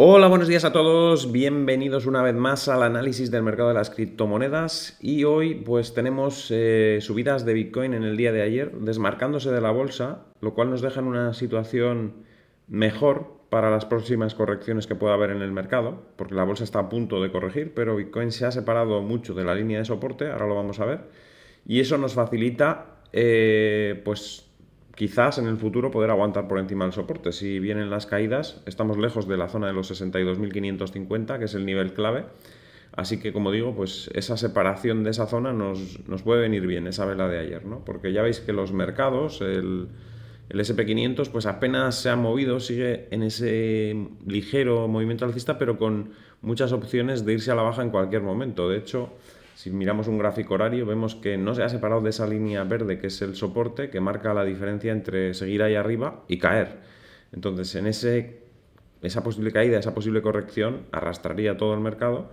Hola, buenos días a todos. Bienvenidos una vez más al análisis del mercado de las criptomonedas. Y hoy, pues tenemos eh, subidas de Bitcoin en el día de ayer, desmarcándose de la bolsa, lo cual nos deja en una situación mejor para las próximas correcciones que pueda haber en el mercado, porque la bolsa está a punto de corregir, pero Bitcoin se ha separado mucho de la línea de soporte, ahora lo vamos a ver, y eso nos facilita eh, pues quizás en el futuro poder aguantar por encima del soporte. Si vienen las caídas, estamos lejos de la zona de los 62.550, que es el nivel clave. Así que, como digo, pues esa separación de esa zona nos, nos puede venir bien, esa vela de ayer, ¿no? Porque ya veis que los mercados, el, el SP500, pues apenas se ha movido, sigue en ese ligero movimiento alcista, pero con muchas opciones de irse a la baja en cualquier momento. De hecho, si miramos un gráfico horario, vemos que no se ha separado de esa línea verde que es el soporte, que marca la diferencia entre seguir ahí arriba y caer. Entonces, en ese, esa posible caída, esa posible corrección, arrastraría todo el mercado,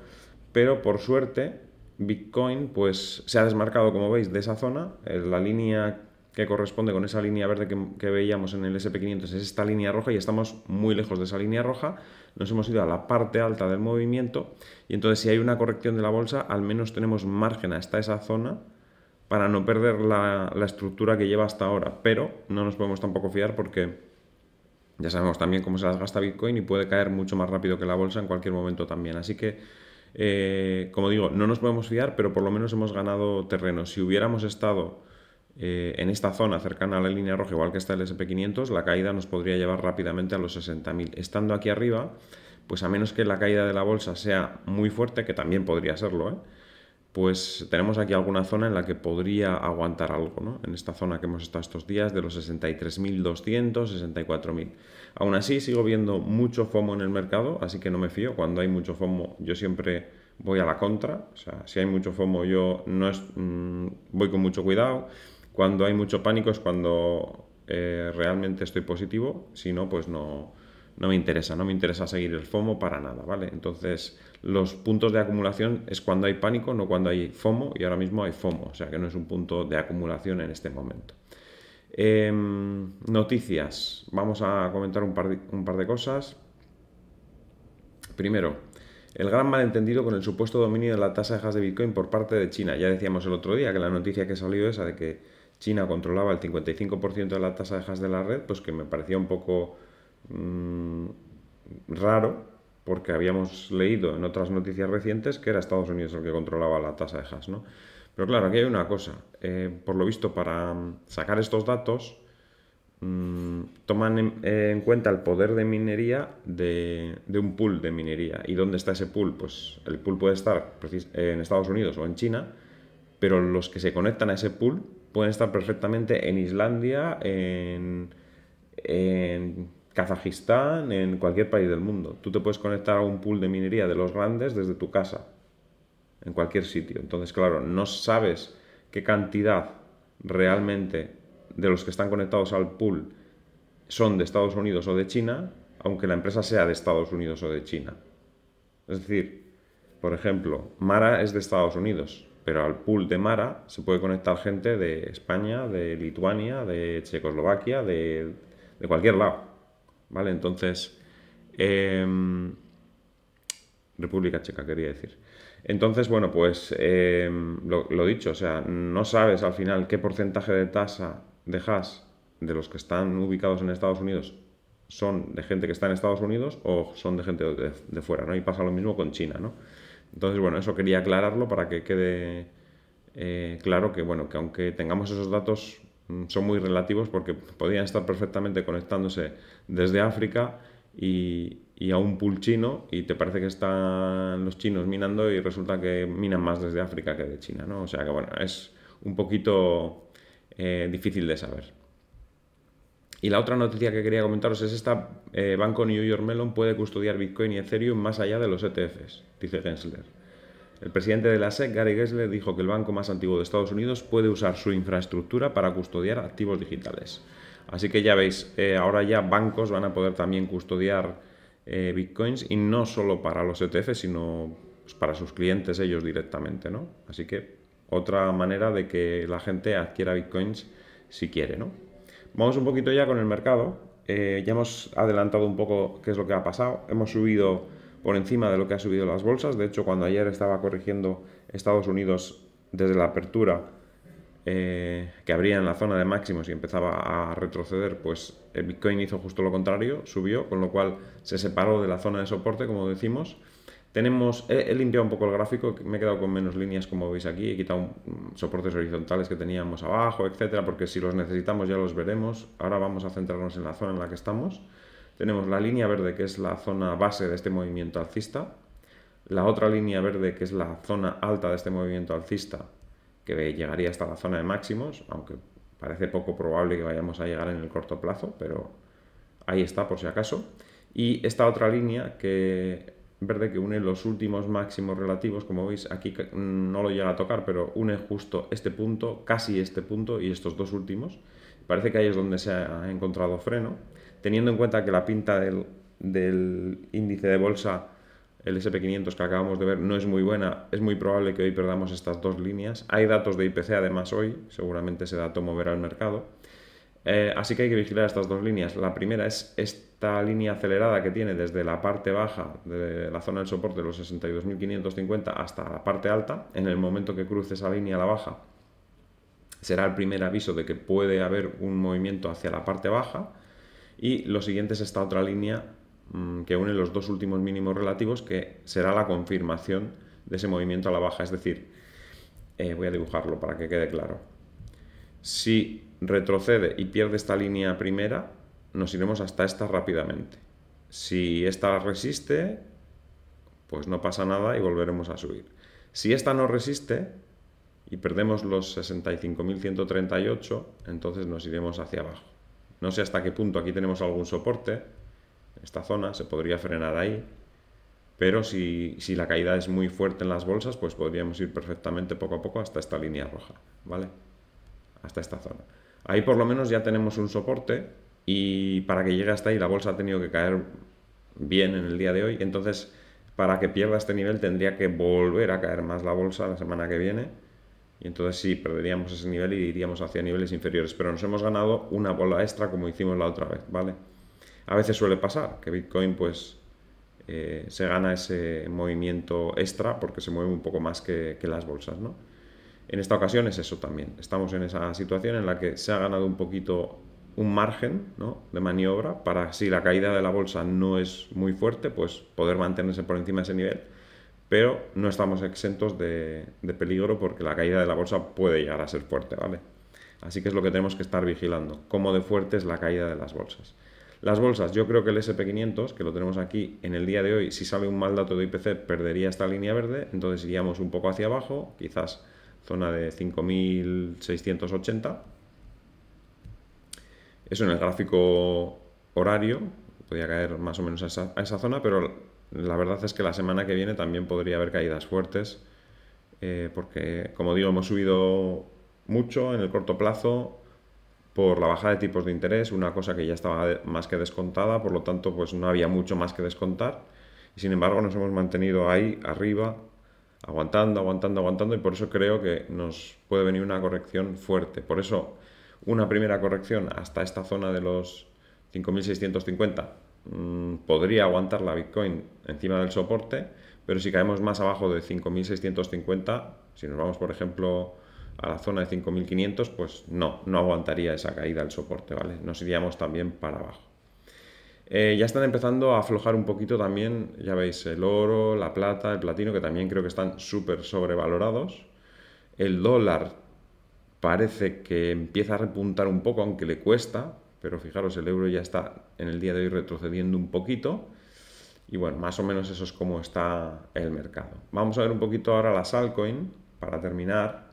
pero por suerte Bitcoin pues, se ha desmarcado, como veis, de esa zona. Eh, la línea que corresponde con esa línea verde que, veíamos en el SP500 es esta línea roja y estamos muy lejos de esa línea roja, nos hemos ido a la parte alta del movimiento y entonces si hay una corrección de la bolsa al menos tenemos margen hasta esa zona para no perder la, estructura que lleva hasta ahora, pero no nos podemos tampoco fiar porque ya sabemos también cómo se las gasta Bitcoin y puede caer mucho más rápido que la bolsa en cualquier momento también, así que... Eh, como digo, no nos podemos fiar, pero por lo menos hemos ganado terreno. Si hubiéramos estado eh, en esta zona cercana a la línea roja, igual que está el SP500, la caída nos podría llevar rápidamente a los 60.000. Estando aquí arriba, pues a menos que la caída de la bolsa sea muy fuerte, que también podría serlo, ¿eh? pues tenemos aquí alguna zona en la que podría aguantar algo, ¿no? En esta zona que hemos estado estos días de los 63.200, 64.000. Aún así sigo viendo mucho FOMO en el mercado, así que no me fío. Cuando hay mucho FOMO yo siempre voy a la contra. O sea, si hay mucho FOMO yo no es, mm, voy con mucho cuidado cuando hay mucho pánico es cuando eh, realmente estoy positivo, si no, pues no, me interesa, no me interesa seguir el FOMO para nada, ¿vale? Entonces, los puntos de acumulación es cuando hay pánico, no cuando hay FOMO, y ahora mismo hay FOMO, o sea que no es un punto de acumulación en este momento. Em, noticias, vamos a comentar un par, de, cosas. Primero, el gran malentendido con el supuesto dominio de la tasa de gas de Bitcoin por parte de China. Ya decíamos el otro día que la noticia que ha salió esa de que China controlaba el 55% de la tasa de hash de la red, pues que me parecía un poco mm, raro, porque habíamos leído en otras noticias recientes que era Estados Unidos el que controlaba la tasa de hash, ¿no? Pero claro, aquí hay una cosa. Eh, por lo visto, para mm, sacar estos datos, mm, toman eh, en, cuenta el poder de minería de, de, un pool de minería. ¿Y dónde está ese pool? Pues el pool puede estar en Estados Unidos o en China, pero los que se conectan a ese pool Pueden estar perfectamente en Islandia, en, Kazajistán, en cualquier país del mundo. Tú te puedes conectar a un pool de minería de los grandes desde tu casa, en cualquier sitio. Entonces, claro, no sabes qué cantidad realmente de los que están conectados al pool son de Estados Unidos o de China, aunque la empresa sea de Estados Unidos o de China. Es decir, por ejemplo, Mara es de Estados Unidos, pero al pool de Mara se puede conectar gente de España, de Lituania, de Checoslovaquia, de, cualquier lado. ¿Vale? Entonces, em, República Checa quería decir. Entonces, bueno, pues em, lo, dicho, o sea, no sabes al final qué porcentaje de tasa de hash de los que están ubicados en Estados Unidos son de gente que está en Estados Unidos o son de gente de, de fuera, ¿no? Y pasa lo mismo con China, ¿no? Entonces, bueno, eso quería aclararlo para que quede eh, claro que, bueno, que aunque tengamos esos datos, mm, son muy relativos porque podían estar perfectamente conectándose desde África y, a un pool chino y te parece que están los chinos minando y resulta que minan más desde África que de China, ¿no? O sea que, bueno, es un poquito eh, difícil de saber. Y la otra noticia que quería comentaros es esta, eh, Banco New York Mellon puede custodiar Bitcoin y Ethereum más allá de los ETFs, dice Gensler. El presidente de la SEC, Gary Gensler, dijo que el banco más antiguo de Estados Unidos puede usar su infraestructura para custodiar activos digitales. Así que ya veis, eh, ahora ya bancos van a poder también custodiar eh, bitcoins y no solo para los ETFs, sino pues, para sus clientes ellos directamente, ¿no? Así que otra manera de que la gente adquiera bitcoins si quiere, ¿no? vamos un poquito ya con el mercado. Eh, ya hemos adelantado un poco qué es lo que ha pasado. Hemos subido por encima de lo que ha subido las bolsas. De hecho, cuando ayer estaba corrigiendo Estados Unidos desde la apertura, eh, que abría en la zona de máximos y empezaba a retroceder, pues el Bitcoin hizo justo lo contrario, subió, con lo cual se separó de la zona de soporte, como decimos. Tenemos, he, he, limpiado un poco el gráfico, me he quedado con menos líneas como veis aquí, he quitado mm, soportes horizontales que teníamos abajo, etcétera, porque si los necesitamos ya los veremos. Ahora vamos a centrarnos en la zona en la que estamos. Tenemos la línea verde que es la zona base de este movimiento alcista, la otra línea verde que es la zona alta de este movimiento alcista, que llegaría hasta la zona de máximos, aunque parece poco probable que vayamos a llegar en el corto plazo, pero ahí está por si acaso. Y esta otra línea que verde que une los últimos máximos relativos, como veis aquí no lo llega a tocar, pero une justo este punto, casi este punto y estos dos últimos. Parece que ahí es donde se ha encontrado freno, teniendo en cuenta que la pinta del, índice de bolsa, el SP500 que acabamos de ver, no es muy buena, es muy probable que hoy perdamos estas dos líneas. Hay datos de IPC además hoy, seguramente ese dato moverá el mercado. Eh, así que hay que vigilar estas dos líneas. La primera es esta línea acelerada que tiene desde la parte baja de la zona del soporte de los 62.550 hasta la parte alta. En el momento que cruce esa línea a la baja será el primer aviso de que puede haber un movimiento hacia la parte baja. Y lo siguiente es esta otra línea mm, que une los dos últimos mínimos relativos que será la confirmación de ese movimiento a la baja. Es decir, eh, voy a dibujarlo para que quede claro si retrocede y pierde esta línea primera, nos iremos hasta esta rápidamente. Si esta resiste, pues no pasa nada y volveremos a subir. Si esta no resiste y perdemos los 65.138, entonces nos iremos hacia abajo. No sé hasta qué punto, aquí tenemos algún soporte, esta zona se podría frenar ahí, pero si, si la caída es muy fuerte en las bolsas, pues podríamos ir perfectamente poco a poco hasta esta línea roja, ¿vale? hasta esta zona. Ahí por lo menos ya tenemos un soporte y para que llegue hasta ahí la bolsa ha tenido que caer bien en el día de hoy. Entonces, para que pierda este nivel tendría que volver a caer más la bolsa la semana que viene. Y entonces sí, perderíamos ese nivel y iríamos hacia niveles inferiores. Pero nos hemos ganado una bola extra como hicimos la otra vez, ¿vale? A veces suele pasar que Bitcoin pues eh, se gana ese movimiento extra porque se mueve un poco más que las bolsas, ¿no? En esta ocasión es eso también. Estamos en esa situación en la que se ha ganado un poquito un margen de maniobra para si la caída de la bolsa no es muy fuerte, pues poder mantenerse por encima de ese nivel. Pero no estamos exentos de, peligro porque la caída de la bolsa puede llegar a ser fuerte, ¿vale? Así que es lo que tenemos que estar vigilando, cómo de fuerte es la caída de las bolsas. Las bolsas, yo creo que el SP500, que lo tenemos aquí en el día de hoy, si sale un mal dato de IPC, perdería esta línea verde, entonces iríamos un poco hacia abajo, quizás zona de 5680. Eso en el gráfico horario, podría caer más o menos a esa, zona, pero la verdad es que la semana que viene también podría haber caídas fuertes, eh, porque como digo, hemos subido mucho en el corto plazo por la bajada de tipos de interés, una cosa que ya estaba más que descontada, por lo tanto, pues no había mucho más que descontar. sin embargo, nos hemos mantenido ahí arriba aguantando, aguantando, aguantando y por eso creo que nos puede venir una corrección fuerte. Por eso una primera corrección hasta esta zona de los 5.650 mm, podría aguantar la Bitcoin encima del soporte, pero si caemos más abajo de 5.650, si nos vamos por ejemplo a la zona de 5.500, pues no, no aguantaría esa caída del soporte, ¿vale? Nos iríamos también para abajo. Eh, ya están empezando a aflojar un poquito también, ya veis, el oro, la plata, el platino, que también creo que están súper sobrevalorados. El dólar parece que empieza a repuntar un poco, aunque le cuesta, pero fijaros, el euro ya está en el día de hoy retrocediendo un poquito. Y bueno, más o menos eso es como está el mercado. Vamos a ver un poquito ahora las altcoins para terminar.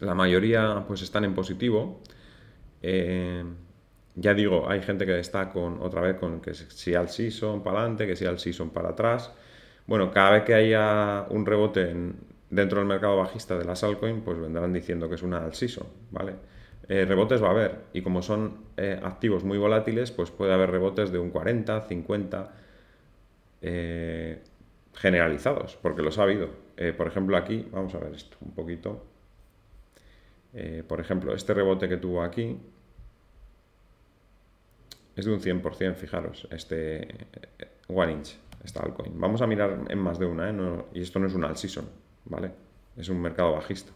La mayoría pues están en positivo. Eh, ya digo, hay gente que está con otra vez con que si al season para adelante, que si al season para atrás. Bueno, cada vez que haya un rebote dentro del mercado bajista de las altcoins, pues vendrán diciendo que es una al ¿vale? Eh, rebotes va a haber y como son eh, activos muy volátiles, pues puede haber rebotes de un 40, 50 eh, generalizados, porque los ha habido. por ejemplo, aquí, vamos a ver esto un poquito. por ejemplo, este rebote que tuvo aquí, es de un 100%, fijaros, este eh, One Inch, esta altcoin. Vamos a mirar en más de una, ¿eh? y esto no es un all season, ¿vale? Es un mercado bajista.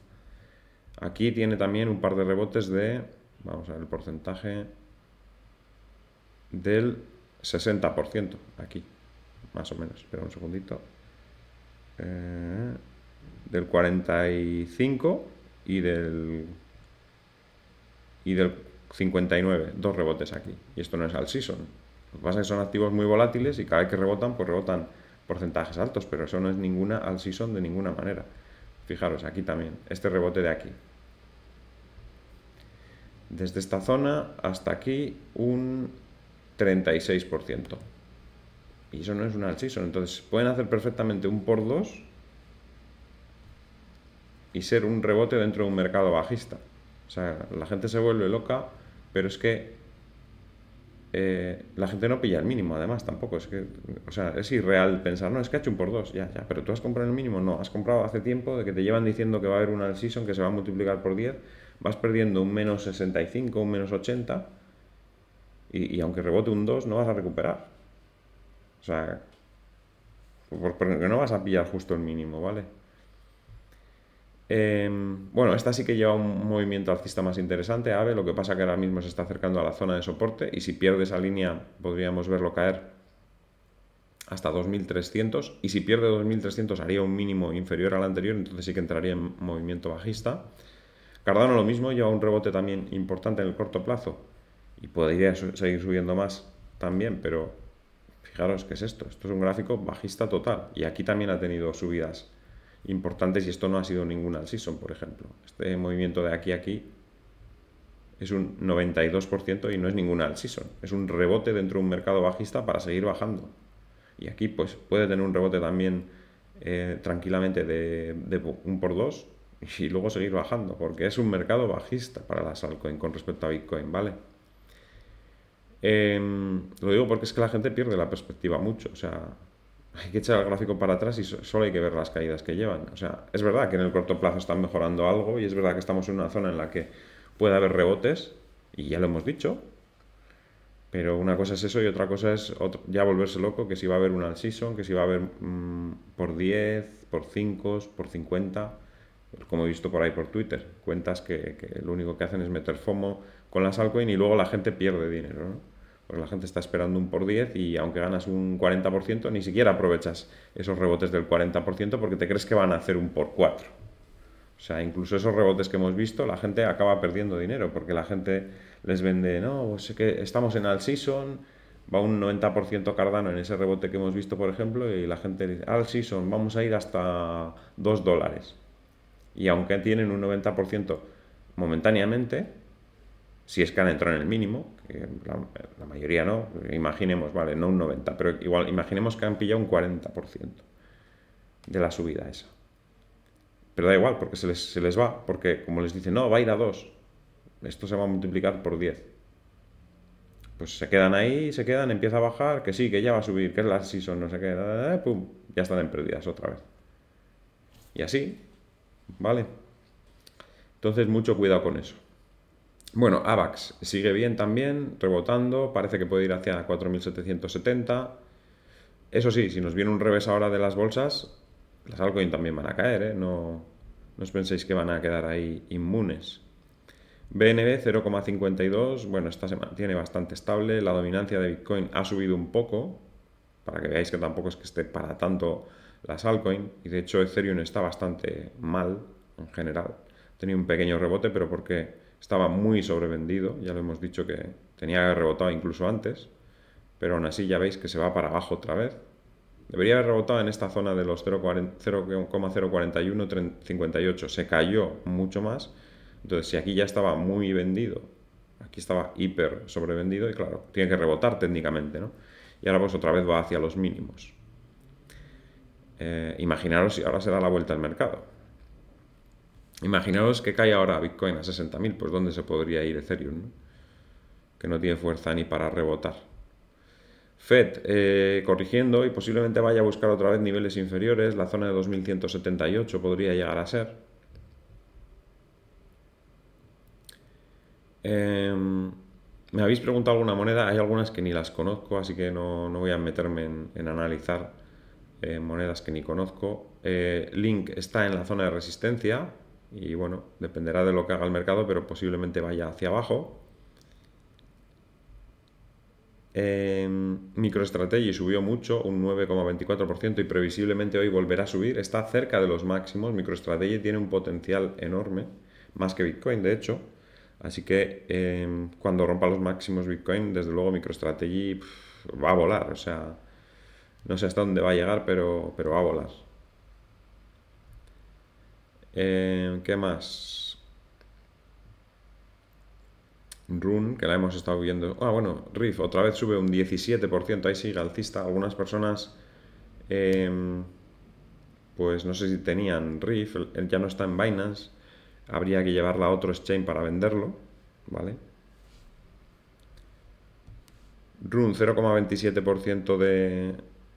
Aquí tiene también un par de rebotes de, vamos a ver el porcentaje, del 60%, aquí, más o menos, espera un segundito, eh, del 45 y del y del 59, dos rebotes aquí. Y esto no es al season. Lo que pasa es que son activos muy volátiles y cada vez que rebotan, pues rebotan porcentajes altos, pero eso no es ninguna al season de ninguna manera. Fijaros, aquí también, este rebote de aquí. Desde esta zona hasta aquí un 36%. Y eso no es un al season. Entonces pueden hacer perfectamente un por dos y ser un rebote dentro de un mercado bajista. O sea, la gente se vuelve loca pero es que eh, la gente no pilla el mínimo, además, tampoco. Es que, o sea, es irreal pensar, no, es que ha hecho un por dos, ya, ya, pero tú has comprado el mínimo, no, has comprado hace tiempo de que te llevan diciendo que va a haber una season que se va a multiplicar por 10, vas perdiendo un menos 65, un menos 80, y, y aunque rebote un 2, no vas a recuperar. O sea, porque no vas a pillar justo el mínimo, ¿vale? Em, bueno, esta sí que lleva un movimiento alcista más interesante, AVE, lo que pasa que ahora mismo se está acercando a la zona de soporte y si pierde esa línea podríamos verlo caer hasta 2300 y si pierde 2300 haría un mínimo inferior al anterior, entonces sí que entraría en movimiento bajista. Cardano lo mismo, lleva un rebote también importante en el corto plazo y podría seguir subiendo más también, pero fijaros que es esto, esto es un gráfico bajista total y aquí también ha tenido subidas Importante si esto no ha sido ningún al season, por ejemplo. Este movimiento de aquí a aquí es un 92% y no es ningún al season. Es un rebote dentro de un mercado bajista para seguir bajando. Y aquí pues puede tener un rebote también eh, tranquilamente de, de un por dos y luego seguir bajando, porque es un mercado bajista para las altcoins con respecto a Bitcoin, ¿vale? Em, lo digo porque es que la gente pierde la perspectiva mucho, o sea, hay que echar el gráfico para atrás y solo hay que ver las caídas que llevan. O sea, es verdad que en el corto plazo están mejorando algo y es verdad que estamos en una zona en la que puede haber rebotes, y ya lo hemos dicho, pero una cosa es eso y otra cosa es ya volverse loco, que si va a haber un all season, que si va a haber mm, por 10, por 5, por 50, como he visto por ahí por Twitter, cuentas que, que lo único que hacen es meter FOMO con las altcoins y luego la gente pierde dinero, ¿no? Pues la gente está esperando un por 10 y aunque ganas un 40%, ni siquiera aprovechas esos rebotes del 40% porque te crees que van a hacer un por 4. O sea, incluso esos rebotes que hemos visto, la gente acaba perdiendo dinero porque la gente les vende, no, sé pues que estamos en all season, va un 90% Cardano en ese rebote que hemos visto, por ejemplo, y la gente dice, all season, vamos a ir hasta 2 dólares. Y aunque tienen un 90% momentáneamente, si es que han entrado en el mínimo, la, mayoría no, imaginemos, vale, no un 90, pero igual imaginemos que han pillado un 40% de la subida esa. Pero da igual, porque se les, va, porque como les dicen, no, va a ir a 2, esto se va a multiplicar por 10. Pues se quedan ahí, se quedan, empieza a bajar, que sí, que ya va a subir, que es la season, no sé qué, pum, ya están en pérdidas otra vez. Y así, ¿vale? Entonces, mucho cuidado con eso. Bueno, AVAX sigue bien también, rebotando, parece que puede ir hacia 4.770. Eso sí, si nos viene un revés ahora de las bolsas, las altcoins también van a caer, ¿eh? no, no os penséis que van a quedar ahí inmunes. BNB 0,52, bueno, esta se mantiene bastante estable, la dominancia de Bitcoin ha subido un poco, para que veáis que tampoco es que esté para tanto las altcoins. y de hecho Ethereum está bastante mal en general tenía un pequeño rebote, pero porque estaba muy sobrevendido, ya lo hemos dicho que tenía rebotado incluso antes, pero aún así ya veis que se va para abajo otra vez. Debería haber rebotado en esta zona de los 0,041-58, se cayó mucho más, entonces si aquí ya estaba muy vendido, aquí estaba hiper sobrevendido y claro, tiene que rebotar técnicamente, ¿no? Y ahora pues otra vez va hacia los mínimos. Eh, imaginaros si ahora se da la vuelta al mercado. Imaginaos que cae ahora Bitcoin a 60.000, pues ¿dónde se podría ir Ethereum? Que no tiene fuerza ni para rebotar. Fed eh, corrigiendo y posiblemente vaya a buscar otra vez niveles inferiores, la zona de 2178 podría llegar a ser. Em, me habéis preguntado alguna moneda, hay algunas que ni las conozco, así que no, voy a meterme en, analizar eh, monedas que ni conozco. Eh, Link está en la zona de resistencia, y bueno, dependerá de lo que haga el mercado, pero posiblemente vaya hacia abajo. Eh, MicroStrategy subió mucho, un 9,24% y previsiblemente hoy volverá a subir. Está cerca de los máximos. MicroStrategy tiene un potencial enorme, más que Bitcoin de hecho. Así que em, cuando rompa los máximos Bitcoin, desde luego MicroStrategy va a volar. O sea, no sé hasta dónde va a llegar, pero, pero va a volar. Eh, ¿Qué más? Run, que la hemos estado viendo. Ah, bueno, Riff otra vez sube un 17%, ahí sigue alcista. Algunas personas, em, pues no sé si tenían Riff, él ya no está en Binance, habría que llevarla a otro exchange para venderlo, ¿vale? Run 0,27% de,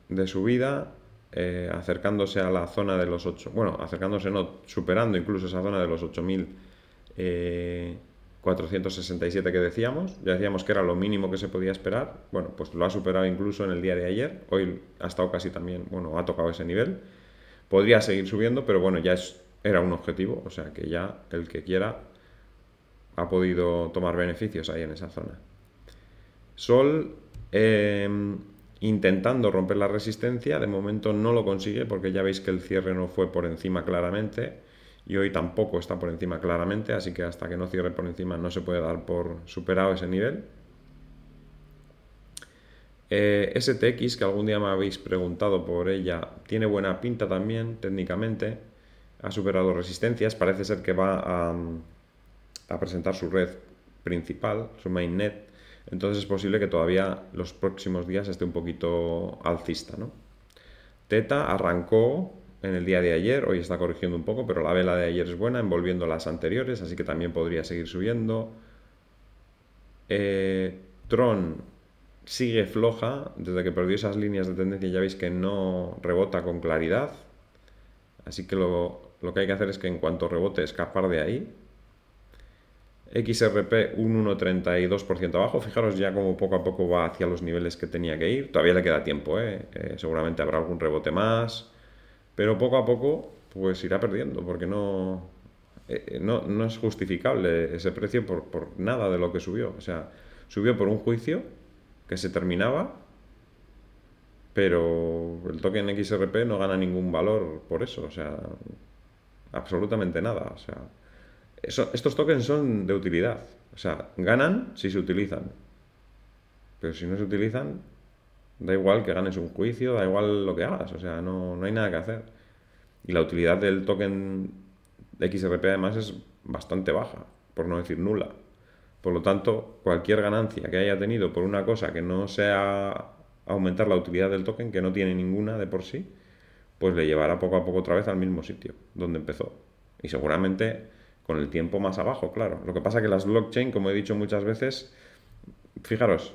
de subida, eh, acercándose a la zona de los 8, bueno, acercándose no, superando incluso esa zona de los 8.467 eh, que decíamos, ya decíamos que era lo mínimo que se podía esperar, bueno, pues lo ha superado incluso en el día de ayer, hoy ha estado casi también, bueno, ha tocado ese nivel, podría seguir subiendo, pero bueno, ya era un objetivo, o sea que ya el que quiera ha podido tomar beneficios ahí en esa zona. Sol... Em, intentando romper la resistencia, de momento no lo consigue porque ya veis que el cierre no fue por encima claramente y hoy tampoco está por encima claramente, así que hasta que no cierre por encima no se puede dar por superado ese nivel. Eh, STX, que algún día me habéis preguntado por ella, tiene buena pinta también técnicamente, ha superado resistencias, parece ser que va a, mm, a presentar su red principal, su mainnet, entonces es posible que todavía los próximos días esté un poquito alcista. Teta arrancó en el día de ayer, hoy está corrigiendo un poco, pero la vela de ayer es buena, envolviendo las anteriores, así que también podría seguir subiendo. Eh, Tron sigue floja, desde que perdió esas líneas de tendencia ya veis que no rebota con claridad, así que lo, lo que hay que hacer es que en cuanto rebote escapar de ahí, XRP un 1,32% abajo. Fijaros ya como poco a poco va hacia los niveles que tenía que ir. Todavía le queda tiempo, ¿eh? Eh, seguramente habrá algún rebote más. Pero poco a poco pues irá perdiendo porque eh, no, no, es justificable ese precio por, por nada de lo que subió. O sea, subió por un juicio que se terminaba, pero el token XRP no gana ningún valor por eso. O sea, absolutamente nada. O sea, estos tokens son de utilidad. O sea, ganan si se utilizan. Pero si no se utilizan, da igual que ganes un juicio, da igual lo que hagas. O sea, no, no hay nada que hacer. Y la utilidad del token XRP además es bastante baja, por no decir nula. Por lo tanto, cualquier ganancia que haya tenido por una cosa que no sea aumentar la utilidad del token, que no tiene ninguna de por sí, pues le llevará poco a poco otra vez al mismo sitio donde empezó. Y seguramente con el tiempo más abajo, claro. Lo que pasa es que las blockchain, como he dicho muchas veces, fijaros,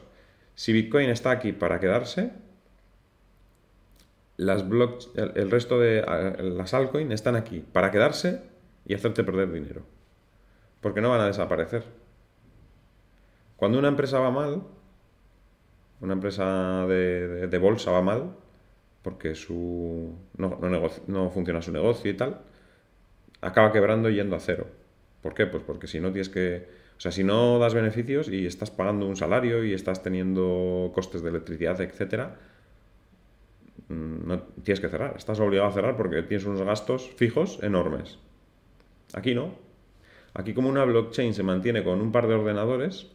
si Bitcoin está aquí para quedarse, las el, resto de las altcoins están aquí para quedarse y hacerte perder dinero. Porque no van a desaparecer. Cuando una empresa va mal, una empresa de, bolsa va mal, porque su, no, no funciona su negocio y tal, acaba quebrando yendo a cero. ¿Por qué? Pues porque si no tienes que... O sea, si no das beneficios y estás pagando un salario y estás teniendo costes de electricidad, etcétera, mm, no tienes que cerrar. Estás obligado a cerrar porque tienes unos gastos fijos enormes. Aquí no. Aquí como una blockchain se mantiene con un par de ordenadores,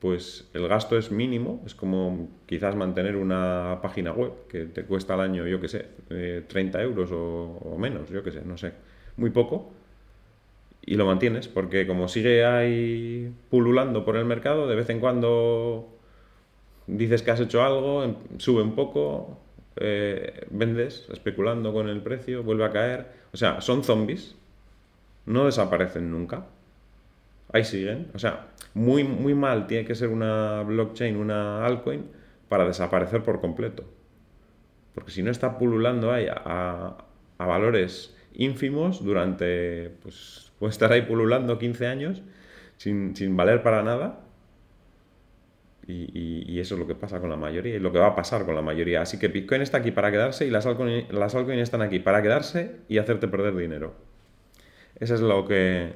pues el gasto es mínimo. Es como quizás mantener una página web que te cuesta al año, yo qué sé, 30 eh, euros o, o menos, yo qué sé, no sé. Muy poco y lo mantienes, porque como sigue ahí pululando por el mercado, de vez en cuando dices que has hecho algo, em, sube un poco, eh, vendes especulando con el precio, vuelve a caer. O sea, son zombies, no desaparecen nunca. Ahí siguen. O sea, muy, muy mal tiene que ser una blockchain, una altcoin, para desaparecer por completo. Porque si no está pululando ahí a, a valores ínfimos durante pues, o estar ahí pululando 15 años sin, valer para nada. Y, eso es lo que pasa con la mayoría y lo que va a pasar con la mayoría. Así que Bitcoin está aquí para quedarse y las altcoins, las están aquí para quedarse y hacerte perder dinero. Eso es lo que,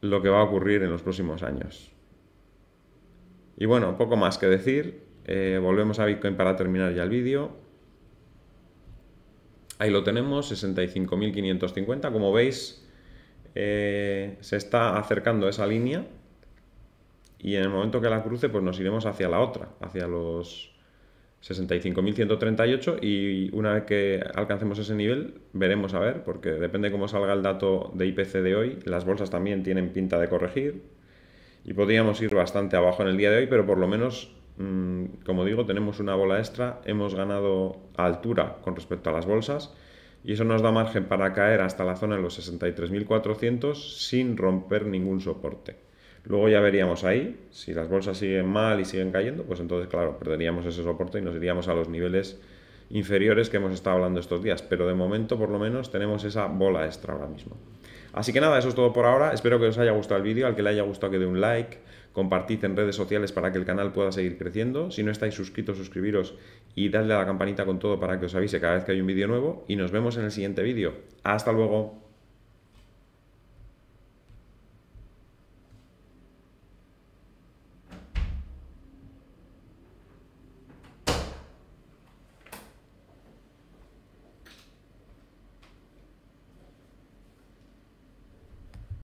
lo que va a ocurrir en los próximos años. Y bueno, poco más que decir. Eh, volvemos a Bitcoin para terminar ya el vídeo. Ahí lo tenemos, 65.550. Como veis, eh, se está acercando esa línea y en el momento que la cruce pues nos iremos hacia la otra, hacia los 65.138 y una vez que alcancemos ese nivel veremos a ver, porque depende cómo salga el dato de IPC de hoy, las bolsas también tienen pinta de corregir y podríamos ir bastante abajo en el día de hoy, pero por lo menos, mm, como digo, tenemos una bola extra, hemos ganado altura con respecto a las bolsas y eso nos da margen para caer hasta la zona de los 63.400 sin romper ningún soporte. Luego ya veríamos ahí, si las bolsas siguen mal y siguen cayendo, pues entonces, claro, perderíamos ese soporte y nos iríamos a los niveles inferiores que hemos estado hablando estos días. Pero de momento, por lo menos, tenemos esa bola extra ahora mismo. Así que nada, eso es todo por ahora. Espero que os haya gustado el vídeo. Al que le haya gustado, que dé un like compartid en redes sociales para que el canal pueda seguir creciendo. Si no estáis suscritos, suscribiros y dadle a la campanita con todo para que os avise cada vez que hay un vídeo nuevo. Y nos vemos en el siguiente vídeo. Hasta luego.